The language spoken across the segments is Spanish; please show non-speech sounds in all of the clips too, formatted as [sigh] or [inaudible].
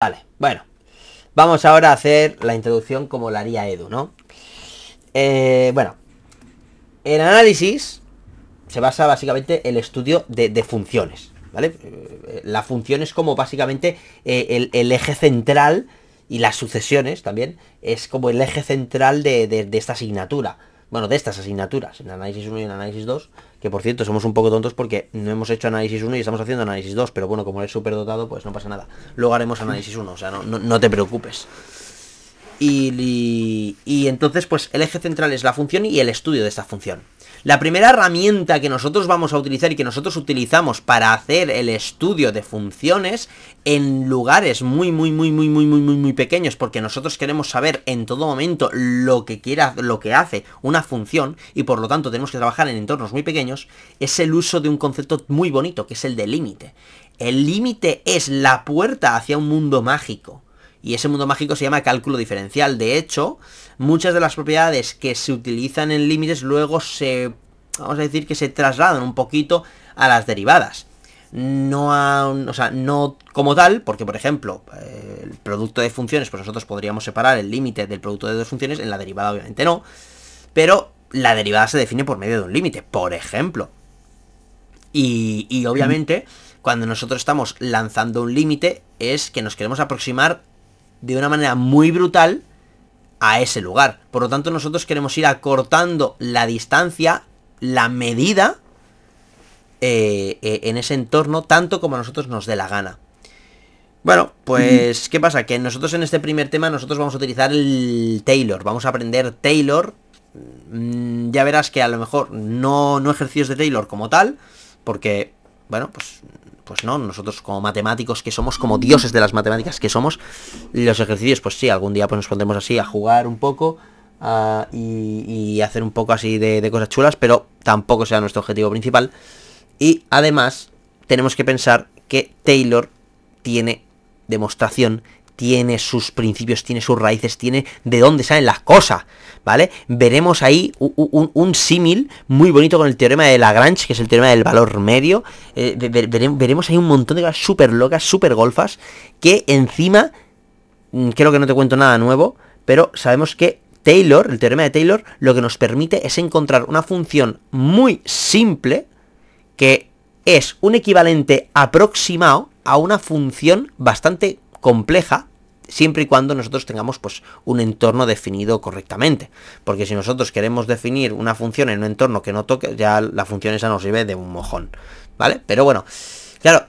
Vale, bueno. Vamos ahora a hacer la introducción como la haría Edu, ¿no? Eh, bueno. El análisis se basa básicamente en el estudio de, funciones, ¿vale? Eh, la función es como básicamente eh, el, eje central y las sucesiones también es como el eje central de esta asignatura bueno, de estas asignaturas, en análisis 1 y en análisis 2, que por cierto somos un poco tontos porque no hemos hecho análisis 1 y estamos haciendo análisis 2, pero bueno, como eres súper dotado, pues no pasa nada. Luego haremos análisis 1, o sea, no te preocupes. Y, entonces, pues el eje central es la función y el estudio de esta función. La primera herramienta que nosotros vamos a utilizar y que nosotros utilizamos para hacer el estudio de funciones en lugares muy, muy, muy, muy, muy, muy, muy, muy pequeños, porque nosotros queremos saber en todo momento lo que quiera, lo que hace una función, y por lo tanto tenemos que trabajar en entornos muy pequeños, es el uso de un concepto muy bonito, que es el de límite. El límite es la puerta hacia un mundo mágico. Y ese mundo mágico se llama cálculo diferencial. De hecho, muchas de las propiedades que se utilizan en límites luego se, vamos a decir que se trasladan un poquito a las derivadas. No o sea, no como tal, porque por ejemplo, eh, el producto de funciones, pues nosotros podríamos separar el límite del producto de dos funciones, en la derivada obviamente no, pero la derivada se define por medio de un límite, por ejemplo. Y, y obviamente, cuando nosotros estamos lanzando un límite, es que nos queremos aproximar de una manera muy brutal a ese lugar. Por lo tanto, nosotros queremos ir acortando la distancia, la medida, eh, eh, en ese entorno, tanto como a nosotros nos dé la gana. Bueno, pues, ¿qué pasa? Que nosotros en este primer tema, nosotros vamos a utilizar el Taylor. Vamos a aprender Taylor. Mm, ya verás que a lo mejor no, no ejercicios de Taylor como tal, porque, bueno, pues pues no, nosotros como matemáticos que somos, como dioses de las matemáticas que somos, los ejercicios, pues sí, algún día pues nos pondremos así a jugar un poco ah, y, hacer un poco así de, de cosas chulas, pero tampoco sea nuestro objetivo principal. Y además, tenemos que pensar que Taylor tiene demostración tiene sus principios, tiene sus raíces, tiene de dónde salen las cosas, ¿vale? Veremos ahí un, símil muy bonito con el teorema de Lagrange, que es el teorema del valor medio. Eh, veremos ahí un montón de cosas súper locas, súper golfas, que encima, mm, creo que no te cuento nada nuevo, pero sabemos que Taylor, el teorema de Taylor, lo que nos permite es encontrar una función muy simple que es un equivalente aproximado a una función bastante compleja siempre y cuando nosotros tengamos pues un entorno definido correctamente. Porque si nosotros queremos definir una función en un entorno que no toque, ya la función esa nos sirve de un mojón. ¿Vale? Pero bueno, claro,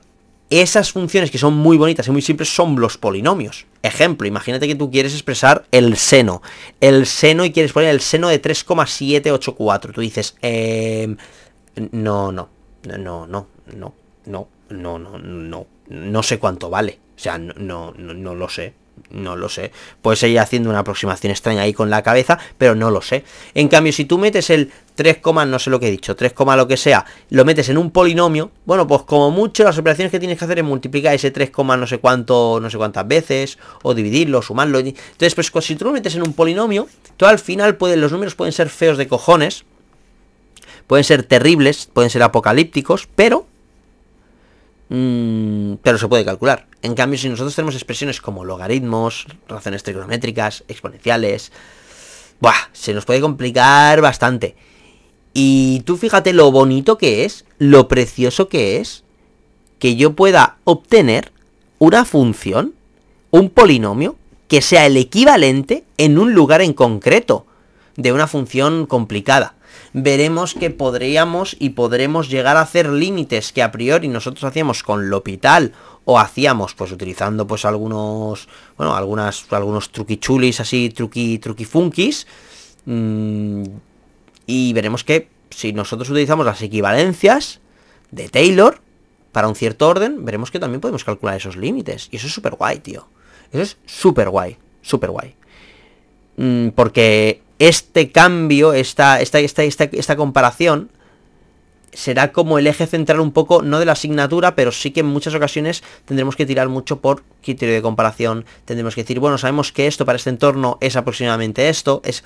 esas funciones que son muy bonitas y muy simples son los polinomios. Ejemplo, imagínate que tú quieres expresar el seno. El seno y quieres poner el seno de 3,784. Tú dices, eh, no, no, no, no, no, no, no, no, no, no sé cuánto vale. O sea, no, no, no lo sé no lo sé. pues seguir haciendo una aproximación extraña ahí con la cabeza, pero no lo sé. En cambio, si tú metes el 3, no sé lo que he dicho, 3, lo que sea, lo metes en un polinomio, bueno, pues como mucho las operaciones que tienes que hacer es multiplicar ese 3, no sé cuánto, no sé cuántas veces, o dividirlo, sumarlo. Entonces, pues si tú lo metes en un polinomio, tú al final los números pueden ser feos de cojones, pueden ser terribles, pueden ser apocalípticos, pero Mm, pero se puede calcular. En cambio, si nosotros tenemos expresiones como logaritmos, razones trigonométricas, exponenciales, se nos puede complicar bastante. Y tú fíjate lo bonito que es, lo precioso que es, que yo pueda obtener una función, un polinomio, que sea el equivalente en un lugar en concreto de una función complicada veremos que podríamos y podremos llegar a hacer límites que a priori nosotros hacíamos con Lopital o hacíamos pues utilizando pues algunos, bueno, algunas, algunos truquichulis así, truqui, truquifunkis. Mm, y veremos que si nosotros utilizamos las equivalencias de Taylor para un cierto orden, veremos que también podemos calcular esos límites. Y eso es súper guay, tío. Eso es súper guay, súper guay. Mm, porque este cambio, esta, esta, esta, esta, comparación, será como el eje central un poco, no de la asignatura, pero sí que en muchas ocasiones tendremos que tirar mucho por criterio de comparación. Tendremos que decir, bueno, sabemos que esto para este entorno es aproximadamente esto, es...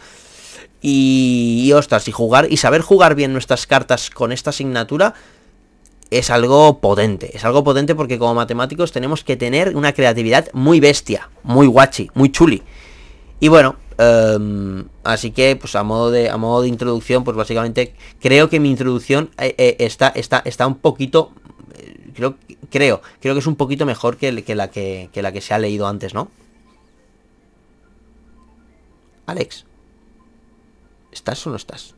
Y, y ostras, y jugar, y saber jugar bien nuestras cartas con esta asignatura, es algo potente. Es algo potente porque como matemáticos tenemos que tener una creatividad muy bestia, muy guachi, muy chuli. Y bueno, Em, así que, pues a modo de a modo de introducción, pues básicamente creo que mi introducción eh, eh, está, está, está un poquito. Eh, creo, creo, creo que es un poquito mejor que, que, la que, la que se ha leído antes, ¿no? Alex. ¿Estás o no estás?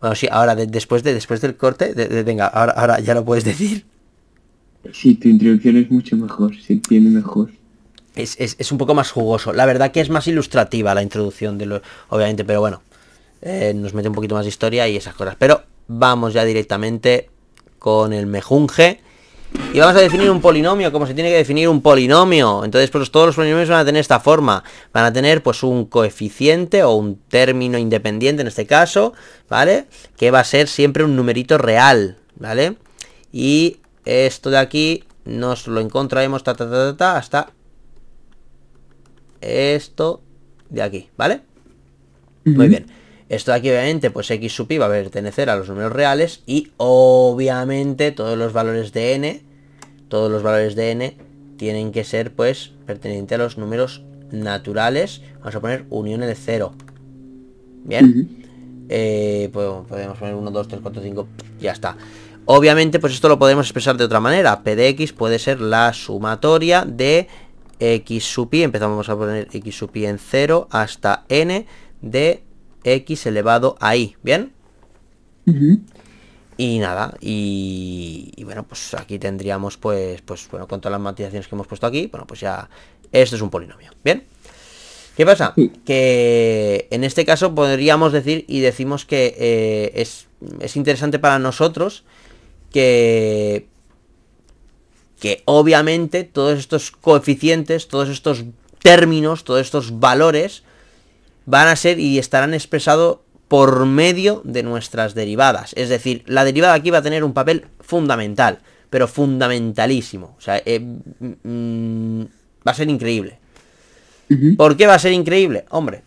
Bueno, sí, ahora después, de, después del corte, venga, ahora, ahora ya lo puedes decir. Sí, tu introducción es mucho mejor, se entiende mejor es, un poco más jugoso. La verdad que es más ilustrativa la introducción de los... Obviamente, pero bueno. Eh, nos mete un poquito más de historia y esas cosas. Pero vamos ya directamente con el mejunje. Y vamos a definir un polinomio, como se tiene que definir un polinomio. Entonces, pues todos los polinomios van a tener esta forma. Van a tener, pues, un coeficiente o un término independiente, en este caso, ¿vale? Que va a ser siempre un numerito real, ¿vale? Y esto de aquí nos lo encontraremos ta, hasta esto de aquí, ¿vale? Muy bien. Esto de aquí obviamente, pues x sub i va a pertenecer a los números reales y obviamente todos los valores de n, todos los valores de n tienen que ser pues pertenecientes a los números naturales. Vamos a poner uniones de 0 Bien. Eh, pues, podemos poner 1, 2, 3, 4, 5, ya está. Obviamente pues esto lo podemos expresar de otra manera. p de x puede ser la sumatoria de x sub i, empezamos a poner x sub i en 0 hasta n de x elevado a i, ¿bien? Y nada, y, bueno, pues aquí tendríamos pues, pues bueno, con todas las matizaciones que hemos puesto aquí, bueno, pues ya, esto es un polinomio, ¿bien? ¿Qué pasa? Que en este caso podríamos decir y decimos que eh, es, es interesante para nosotros que que obviamente todos estos coeficientes, todos estos términos, todos estos valores van a ser y estarán expresados por medio de nuestras derivadas. Es decir, la derivada aquí va a tener un papel fundamental, pero fundamentalísimo. O sea, eh, mm, va a ser increíble. ¿Por qué va a ser increíble? Hombre,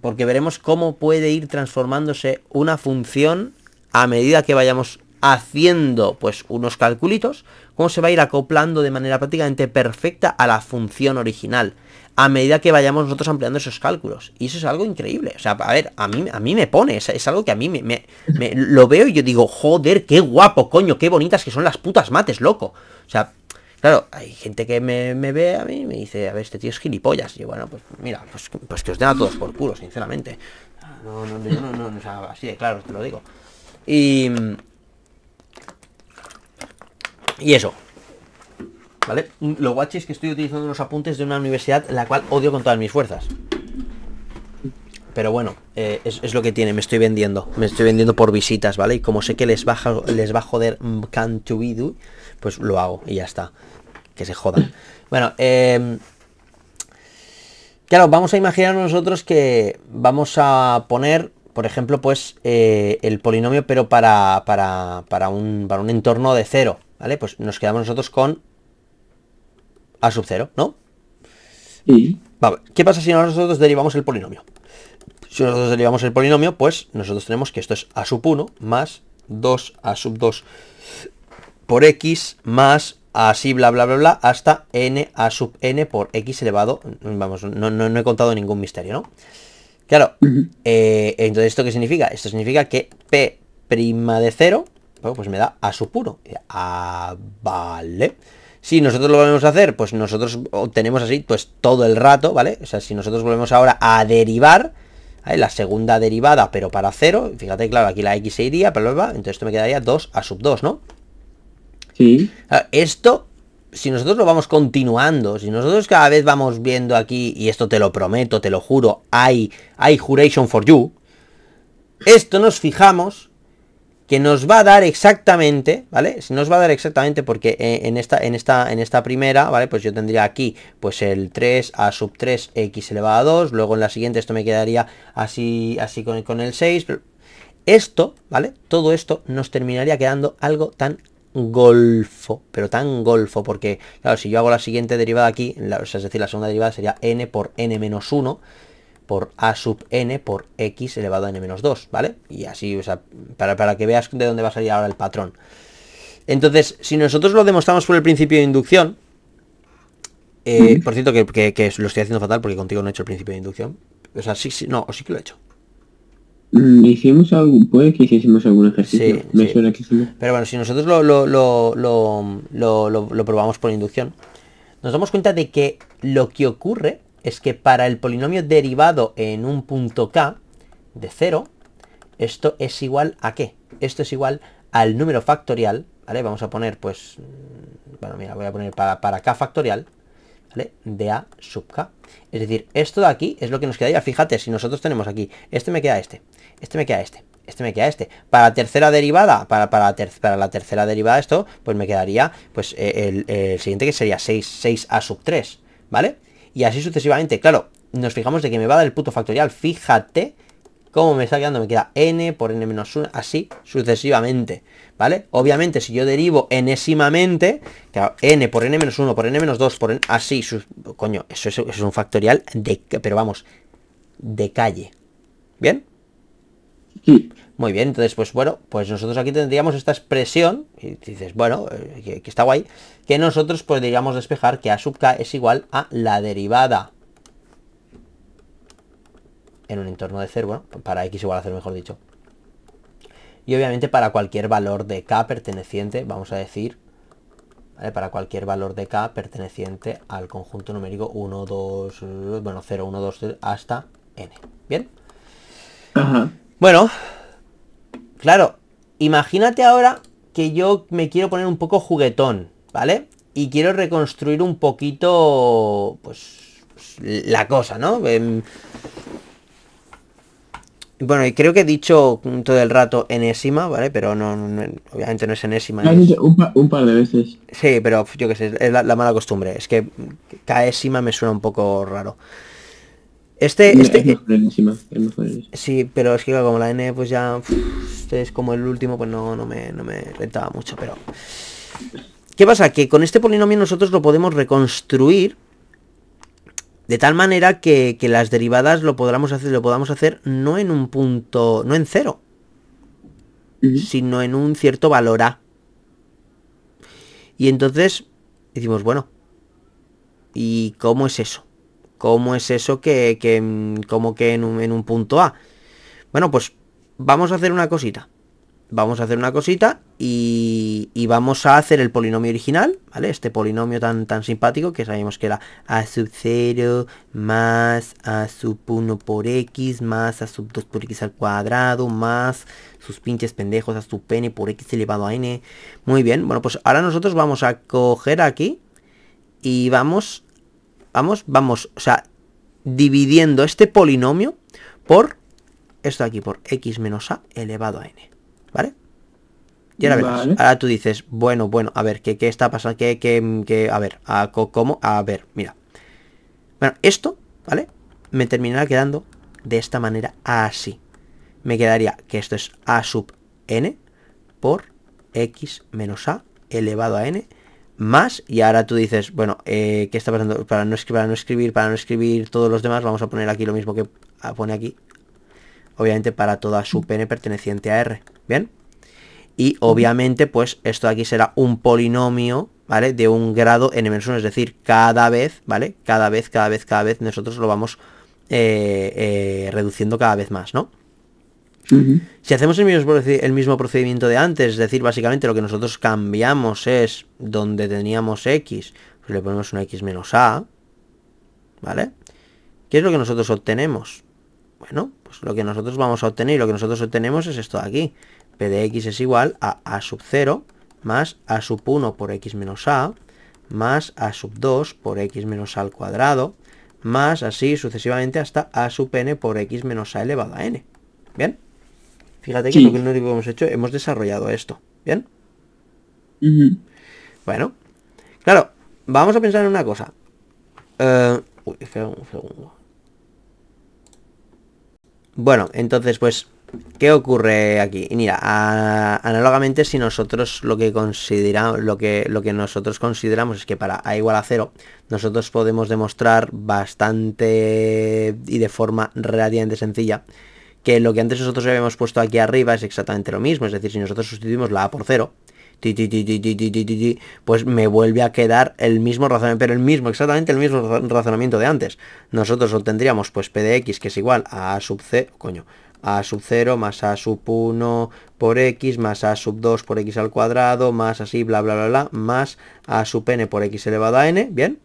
porque veremos cómo puede ir transformándose una función a medida que vayamos haciendo pues unos calculitos cómo se va a ir acoplando de manera prácticamente perfecta a la función original a medida que vayamos nosotros ampliando esos cálculos. Y eso es algo increíble. O sea, a ver, a mí, a mí me pone, es, algo que a mí me, lo veo y yo digo, joder, qué guapo, coño, qué bonitas que son las putas mates, loco. O sea, claro, hay gente que me, ve a mí y me dice, a ver, este tío es gilipollas. Y yo, bueno, pues mira, pues, pues que os den a todos por culo, sinceramente. No, no, no, no, no, no o sea, así de claro, te lo digo. Y, y eso. ¿Vale? Lo guachi es que estoy utilizando unos apuntes de una universidad la cual odio con todas mis fuerzas. Pero bueno, eh, es, lo que tiene, me estoy vendiendo. Me estoy vendiendo por visitas, ¿vale? Y como sé que les, baja, les va a joder do, pues lo hago y ya está. Que se jodan. Bueno, em, claro, vamos a imaginar nosotros que vamos a poner, por ejemplo, pues eh, el polinomio, pero para, para, un, para un entorno de cero, ¿Vale? Pues nos quedamos nosotros con A sub 0, ¿no? Y... ¿qué pasa si nosotros derivamos el polinomio? Si nosotros derivamos el polinomio, pues nosotros tenemos que esto es A sub 1 más 2 A sub 2 por x más así bla bla bla bla hasta n a sub n por x elevado vamos no, he contado ningún misterio no claro eh, entonces esto qué significa esto significa que p prima de 0 pues me da a su puro. Ah, vale. Si nosotros lo volvemos a hacer, pues nosotros obtenemos así, pues todo el rato, ¿vale? O sea, si nosotros volvemos ahora a derivar, la segunda derivada, pero para cero, fíjate, claro, aquí la x se iría, pero va, entonces esto me quedaría 2 a sub 2, ¿no? Sí. Esto, si nosotros lo vamos continuando, si nosotros cada vez vamos viendo aquí, y esto te lo prometo, te lo juro, hay, hay juration for you, esto nos fijamos que nos va a dar exactamente, ¿vale? Si nos va a dar exactamente, porque eh, en esta, en esta, en esta primera, ¿vale? Pues yo tendría aquí, pues el 3 a sub 3 x elevado a 2, luego en la siguiente esto me quedaría así, así con, el 6. Esto, ¿vale? Todo esto nos terminaría quedando algo tan golfo, pero tan golfo, porque, claro, si yo hago la siguiente derivada aquí, es decir, la segunda derivada sería n por n menos 1, por a sub n por x elevado a n menos 2, ¿vale? Y así, o sea, para, para que veas de dónde va a salir ahora el patrón. Entonces, si nosotros lo demostramos por el principio de inducción, eh, por cierto, que, que, lo estoy haciendo fatal porque contigo no he hecho el principio de inducción. O sea, sí, sí, no, sí que lo he hecho. Mm, hicimos algún, puede que hicimos algún ejercicio. Sí, Pero bueno, si nosotros lo, lo, lo, lo, probamos por inducción, nos damos cuenta de que lo que ocurre es que para el polinomio derivado en un punto k de 0, esto es igual a qué? Esto es igual al número factorial, ¿vale? Vamos a poner, pues, mm, bueno, mira, voy a poner para, k factorial, ¿vale? De a sub k. Es decir, esto de aquí es lo que nos quedaría. Fíjate, si nosotros tenemos aquí, este me queda este, este me queda este, este me queda este. Para la tercera derivada, para, para, para la tercera derivada esto, pues me quedaría, pues, eh, el, siguiente que sería 6a sub 3, ¿vale? y así sucesivamente. Claro, nos fijamos de que me va a dar el puto factorial. Fíjate cómo me está quedando. Me queda n por n menos 1, así sucesivamente. ¿Vale? Obviamente, si yo derivo enésimamente, claro, n por n menos 1, por n menos 2, por n, así, coño, eso, es un factorial de, pero vamos, de calle. ¿Bien? Muy bien, entonces, pues bueno, pues nosotros aquí tendríamos esta expresión, y dices, bueno, eh, que, está guay, que nosotros podríamos pues, despejar que a sub k es igual a la derivada en un entorno de cero bueno, para x igual a 0 mejor dicho. Y obviamente para cualquier valor de k perteneciente, vamos a decir, ¿vale? para cualquier valor de k perteneciente al conjunto numérico 1, 2, bueno, 0, 1, 2, hasta n. ¿Bien? Ajá. Bueno, claro, imagínate ahora que yo me quiero poner un poco juguetón, ¿vale? Y quiero reconstruir un poquito, pues, la cosa, ¿no? Em, bueno, y creo que he dicho todo el rato enésima, ¿vale? Pero no, obviamente no es enésima. Un, par de veces. Sí, pero yo qué sé, es la, la mala costumbre. Es que caésima me suena un poco raro. Este, Es este sí, pero es que como la N pues ya este es como el último, pues no, me, rentaba mucho, pero... ¿Qué pasa? Que con este polinomio nosotros lo podemos reconstruir de tal manera que, las derivadas lo podamos hacer, lo podamos hacer no en un punto, no en cero, sino en un cierto valor A. Y entonces decimos, bueno, ¿y cómo es eso? ¿Cómo es eso que, como que en un, punto A? Bueno, pues vamos a hacer una cosita. Vamos a hacer una cosita y, vamos a hacer el polinomio original, ¿vale? Este polinomio tan, tan simpático que sabemos que era a sub 0 más a sub 1 por x más a sub 2 por x al cuadrado más sus pinches pendejos a sub n por x elevado a n. Muy bien, bueno, pues ahora nosotros vamos a coger aquí y vamos vamos, vamos, o sea, dividiendo este polinomio por esto de aquí, por x menos a elevado a n, ¿vale? Y ahora ahora tú dices, bueno, bueno, a ver, ¿qué, qué está pasando? ¿Qué, qué, qué a ver, a, ¿cómo? A ver, mira. Bueno, esto, ¿vale? Me terminará quedando de esta manera así. Me quedaría que esto es a sub n por x menos a elevado a n más y ahora tú dices, bueno, eh, ¿qué está pasando? Para no, para no escribir, para no escribir todos los demás, vamos a poner aquí lo mismo que ah, pone aquí. Obviamente para toda su mm. pn perteneciente a R. ¿Bien? Y mm. obviamente, pues esto aquí será un polinomio, ¿vale? De un grado n-1, es decir, cada vez, ¿vale? Cada vez, cada vez, cada vez, nosotros lo vamos eh, eh, reduciendo cada vez más, ¿no? Si hacemos el mismo, el mismo procedimiento de antes, es decir, básicamente lo que nosotros cambiamos es donde teníamos x, pues le ponemos una x menos a, ¿vale? ¿Qué es lo que nosotros obtenemos? Bueno, pues lo que nosotros vamos a obtener y lo que nosotros obtenemos es esto de aquí. P de x es igual a a sub 0 más a sub 1 por x menos a más a sub 2 por x menos a al cuadrado más así sucesivamente hasta a sub n por x menos a elevado a n. ¿Bien? Fíjate que lo que hemos hecho, hemos desarrollado esto. ¿Bien? Bueno. Claro, vamos a pensar en una cosa. Eh, un segundo. Bueno, entonces pues, ¿qué ocurre aquí? Mira, análogamente si nosotros lo que consideramos, lo que, lo que nosotros consideramos es que para A igual a cero, nosotros podemos demostrar bastante y de forma relativamente sencilla que lo que antes nosotros habíamos puesto aquí arriba es exactamente lo mismo, es decir, si nosotros sustituimos la A por 0, pues me vuelve a quedar el mismo razonamiento, pero el mismo, exactamente el mismo razonamiento de antes. Nosotros obtendríamos pues p de x que es igual a a sub c, coño, a sub 0 más a sub 1 por x más a sub 2 por x al cuadrado más así, bla, bla, bla, bla, más a sub n por x elevado a n, ¿bien?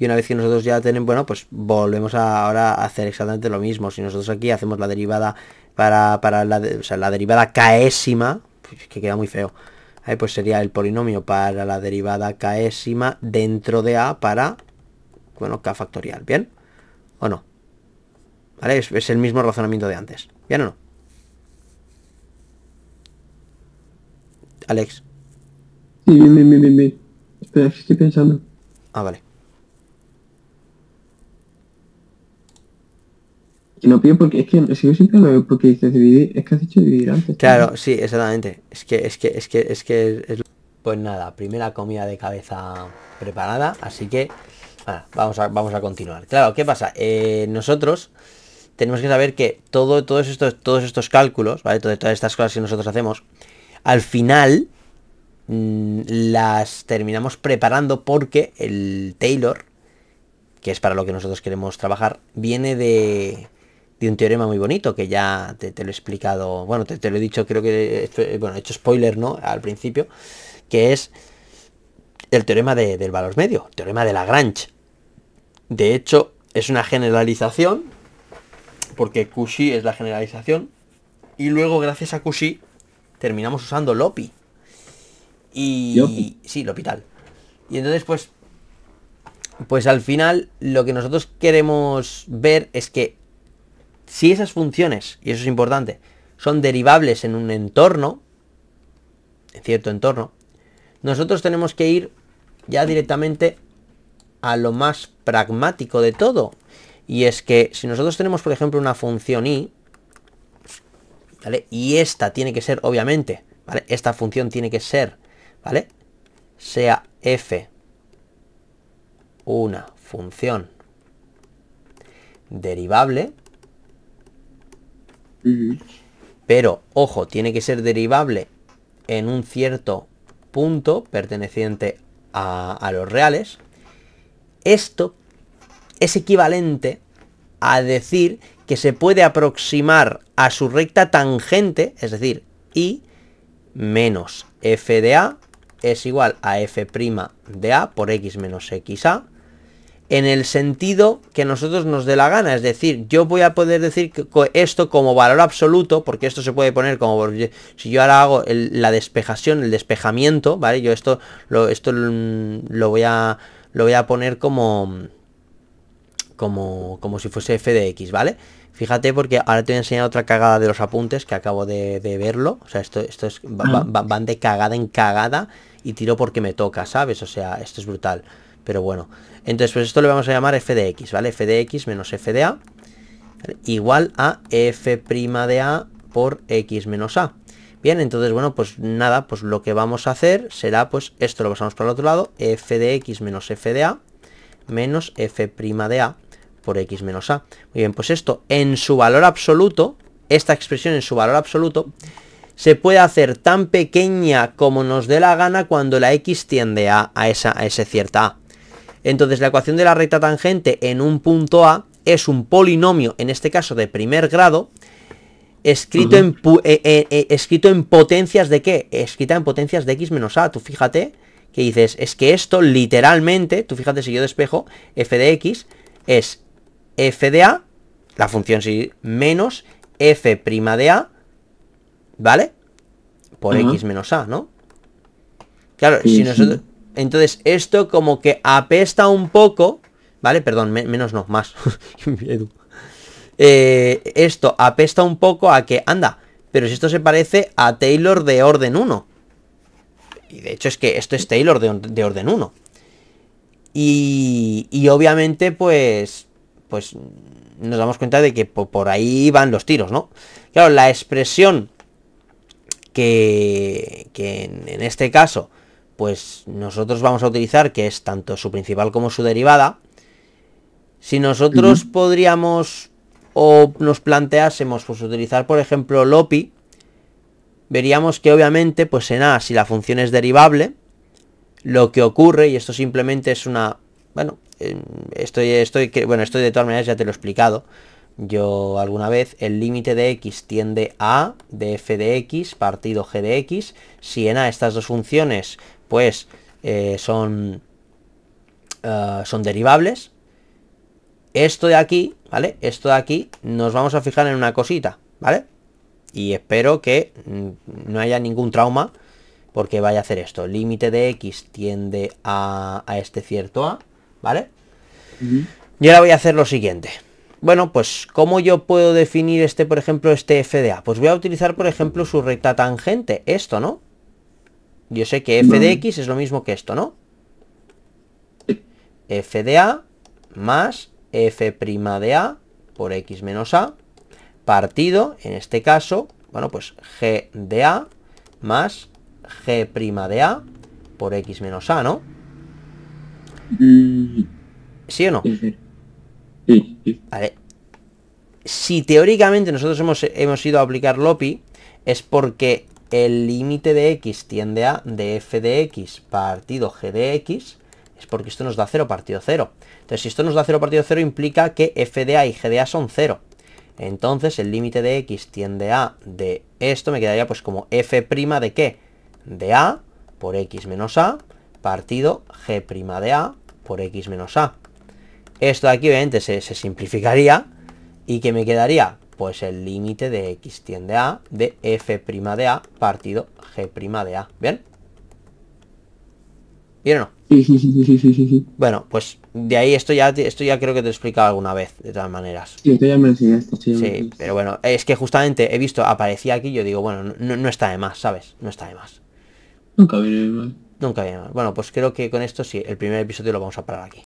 y una vez que nosotros ya tenemos, bueno, pues volvemos ahora a hacer exactamente lo mismo. Si nosotros aquí hacemos la derivada para, para la, o sea, la derivada késima, pues, que queda muy feo, pues sería el polinomio para la derivada késima dentro de A para, bueno, K factorial, ¿bien? ¿O no? ¿Vale? Es, el mismo razonamiento de antes, ¿bien o no? Alex. Sí, bien, bien, estoy pensando. Ah, vale. no pido porque es que siempre lo porque es que has dicho antes. Claro, sí, exactamente. Es que, es que, es que, es que es... Pues nada, primera comida de cabeza preparada, así que vamos, a, vamos a continuar. Claro, ¿qué pasa? Eh, nosotros tenemos que saber que todo, todos, estos, todos estos cálculos, ¿vale? todas estas cosas que nosotros hacemos, al final mm, las terminamos preparando porque el Taylor, que es para lo que nosotros queremos trabajar, viene de de un teorema muy bonito que ya te, lo he explicado, bueno, te, lo he dicho, creo que, eh, bueno, he hecho spoiler, ¿no? Al principio, que es el teorema del valor medio, teorema de Lagrange. De hecho, es una generalización, porque Cauchy es la generalización, y luego gracias a Cauchy terminamos usando Lopi. Y... ¿Lopi? Sí, Lopital. Y entonces, pues, pues al final lo que nosotros queremos ver es que si esas funciones, y eso es importante, son derivables en un entorno, en cierto entorno, nosotros tenemos que ir ya directamente a lo más pragmático de todo. Y es que si nosotros tenemos, por ejemplo, una función y, ¿vale? Y esta tiene que ser, obviamente, ¿vale? Esta función tiene que ser, ¿vale? Sea f una función derivable, pero, ojo, tiene que ser derivable en un cierto punto perteneciente a, los reales. Esto es equivalente a decir que se puede aproximar a su recta tangente, es decir, y menos f de a es igual a f' de a por x menos x a en el sentido que nosotros nos dé la gana. Es decir, yo voy a poder decir esto como valor absoluto, porque esto se puede poner como, si yo ahora hago la despejación, el despejamiento, ¿vale? Yo esto, lo, esto lo voy a, lo voy a poner como, como, como si fuese f de x, ¿vale? Fíjate porque ahora te voy a enseñar otra cagada de los apuntes que acabo de, verlo. O sea, esto, esto es, van de cagada en cagada y tiro porque me toca, ¿sabes? O sea, esto es brutal. Pero bueno, entonces, pues esto lo vamos a llamar f de x, ¿vale? f de x menos f de a igual a f' de a por x menos a. Bien, entonces, bueno, pues nada, pues lo que vamos a hacer será, pues esto lo pasamos por el otro lado, f de x menos f de a menos f' de a por x menos a. Muy bien, pues esto en su valor absoluto, esta expresión en su valor absoluto, se puede hacer tan pequeña como nos dé la gana cuando la x tiende a, esa, a ese cierta a. Entonces la ecuación de la recta tangente en un punto A es un polinomio, en este caso de primer grado, escrito, en, eh, eh, eh, escrito en potencias de qué? Escrita en potencias de x menos a. Tú fíjate que dices, es que esto literalmente, tú fíjate si yo despejo, f de x es f de a, la función si menos f prima de a, ¿vale? Por x menos a, ¿no? Claro, si nosotros... Entonces esto como que apesta un poco, ¿vale? Perdón, menos no, más. [laughs] Eh, esto apesta un poco a que, anda, pero si esto se parece a Taylor de Orden 1. Y de hecho es que esto es Taylor de, Orden 1. Y, obviamente pues, pues nos damos cuenta de que por, ahí van los tiros, ¿no? Claro, la expresión que, que en este caso pues nosotros vamos a utilizar, que es tanto su principal como su derivada, si nosotros podríamos o nos planteásemos pues, utilizar, por ejemplo, Lopi, veríamos que obviamente, pues en A, si la función es derivable, lo que ocurre, y esto simplemente es una... Bueno, estoy, estoy, bueno, estoy de todas maneras, ya te lo he explicado yo alguna vez, el límite de x tiende a de f de x partido g de x. Si en a estas dos funciones pues eh, son, eh, son derivables. Esto de aquí, ¿vale? Esto de aquí nos vamos a fijar en una cosita, ¿vale? Y espero que mm, no haya ningún trauma porque vaya a hacer esto. Límite de x tiende a, este cierto a, ¿vale? Y ahora voy a hacer lo siguiente. Bueno, pues ¿cómo yo puedo definir este, por ejemplo, este f de a? Pues voy a utilizar, por ejemplo, su recta tangente, esto, ¿no? Yo sé que f de x es lo mismo que esto, ¿no? f de a más f' de a por x menos a partido, en este caso, bueno, pues g de a más g' de a por x menos a, ¿no? Mm. ¿Sí o no? Vale. Si teóricamente nosotros hemos, hemos ido a aplicar LOPI, es porque el límite de x tiende a de f de x partido g de x, es porque esto nos da 0 partido 0. Entonces, si esto nos da 0 partido 0, implica que f de a y g de a son 0. Entonces, el límite de x tiende a de esto me quedaría pues como f' de qué? De a por x menos a partido g' de a por x menos a. Esto de aquí obviamente se simplificaría y que me quedaría pues el límite de x tiende a de f' de a partido g' de a. ¿Bien? ¿Bien o no? Sí, sí, sí, sí, sí, Bueno, pues de ahí esto ya, esto ya creo que te he explicado alguna vez, de todas maneras. Sí, ya me sí, pero bueno, es que justamente he visto, aparecía aquí, yo digo, bueno, no, está de más, ¿sabes? No está de más. Nunca viene Nunca viene Bueno, pues creo que con esto sí, el primer episodio lo vamos a parar aquí.